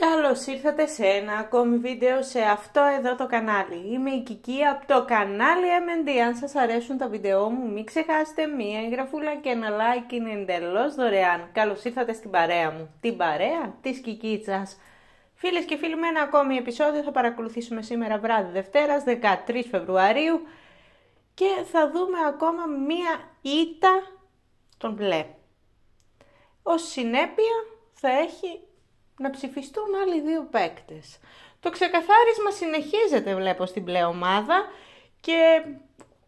Καλώς ήρθατε σε ένα ακόμη βίντεο σε αυτό εδώ το κανάλι. Είμαι η Κική από το κανάλι MND. Αν σας αρέσουν τα βίντεό μου μην ξεχάσετε μία εγγραφούλα και ένα like είναι εντελώς δωρεάν. Καλώς ήρθατε στην παρέα μου. Την παρέα της Κικίτσας. Φίλες και φίλοι με ένα ακόμη επεισόδιο θα παρακολουθήσουμε σήμερα βράδυ Δευτέρας 13 Φεβρουαρίου και θα δούμε ακόμα μία ήττα των μπλε. Ως συνέπεια θα έχει να ψηφιστούν άλλοι δύο παίκτες. Το ξεκαθάρισμα συνεχίζεται βλέπω στην ομάδα και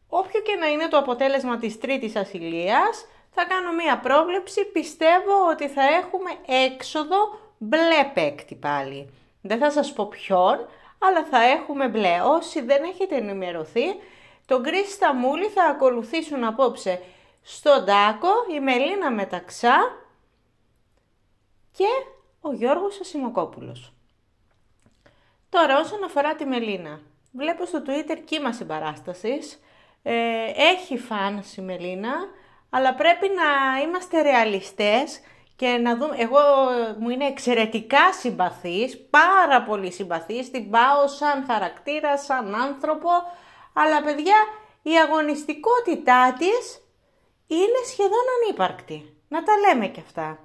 όποιο και να είναι το αποτέλεσμα της τρίτης ασυλίας θα κάνω μία πρόβλεψη, πιστεύω ότι θα έχουμε έξοδο μπλε παίκτη πάλι. Δεν θα σας πω ποιον, αλλά θα έχουμε μπλε. Όσοι δεν έχετε ενημερωθεί, τον Κρίς Σταμούλη θα ακολουθήσουν απόψε στον Τάκο, η Μελίνα Μεταξά και ο Γιώργος Ασημοκόπουλος. Τώρα όσον αφορά τη Μελίνα, βλέπω στο Twitter κύμα συμπαράστασης. Ε, έχει φάνση η Μελίνα, αλλά πρέπει να είμαστε ρεαλιστές και να δούμε, εγώ ε, μου είναι εξαιρετικά συμπαθής, πάρα πολύ συμπαθής, την πάω σαν χαρακτήρα, σαν άνθρωπο, αλλά παιδιά η αγωνιστικότητά της είναι σχεδόν ανύπαρκτη. Να τα λέμε κι αυτά.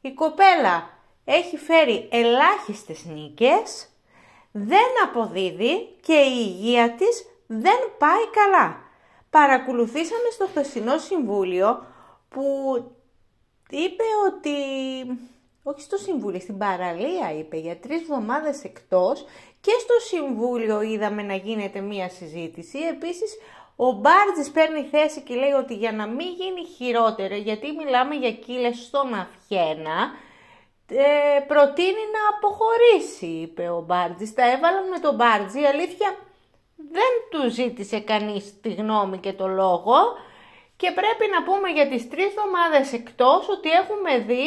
Η κοπέλα έχει φέρει ελάχιστες νίκες, δεν αποδίδει και η υγεία της δεν πάει καλά. Παρακολουθήσαμε στο χθεσινό συμβούλιο που είπε ότι, όχι στο συμβούλιο, στην παραλία είπε, για τρεις εβδομάδες εκτός και στο συμβούλιο είδαμε να γίνεται μία συζήτηση. Επίσης ο Μπάρτζης παίρνει θέση και λέει ότι για να μην γίνει χειρότερο, γιατί μιλάμε για κύλες στον αυχένα, ε, προτείνει να αποχωρήσει, είπε ο Μπάρτζης. Τα έβαλαν με τον Μπάρτζη, αλήθεια δεν του ζήτησε κανείς τη γνώμη και το λόγο και πρέπει να πούμε για τις τρεις εβδομάδες εκτός ότι έχουμε δει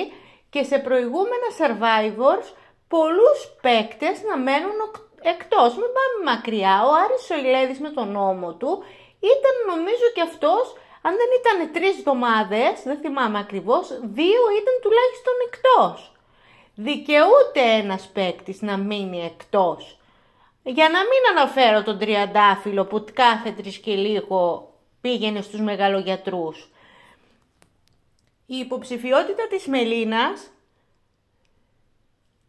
και σε προηγούμενα Survivors πολλούς παίκτες να μένουν εκτός. Μην πάμε μακριά, ο Άρης Σοηλέδης με τον νόμο του ήταν νομίζω και αυτός αν δεν ήταν τρεις εβδομάδες, δεν θυμάμαι ακριβώς, δύο ήταν τουλάχιστον εκτός δικαιούται ένας παίκτης να μείνει εκτός. Για να μην αναφέρω τον τριαντάφυλλο που κάθε τρεις και λίγο πήγαινε στους μεγαλογιατρούς. Η υποψηφιότητα της Μελίνας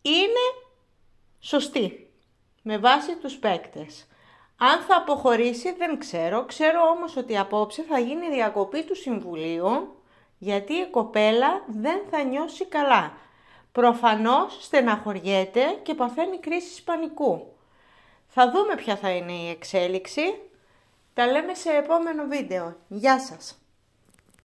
είναι σωστή με βάση τους παίκτες. Αν θα αποχωρήσει δεν ξέρω, ξέρω όμως ότι απόψε θα γίνει διακοπή του Συμβουλίου γιατί η κοπέλα δεν θα νιώσει καλά. Προφανώς στεναχωριέται και παθαίνει κρίση πανικού. Θα δούμε ποια θα είναι η εξέλιξη. Τα λέμε σε επόμενο βίντεο. Γεια σας!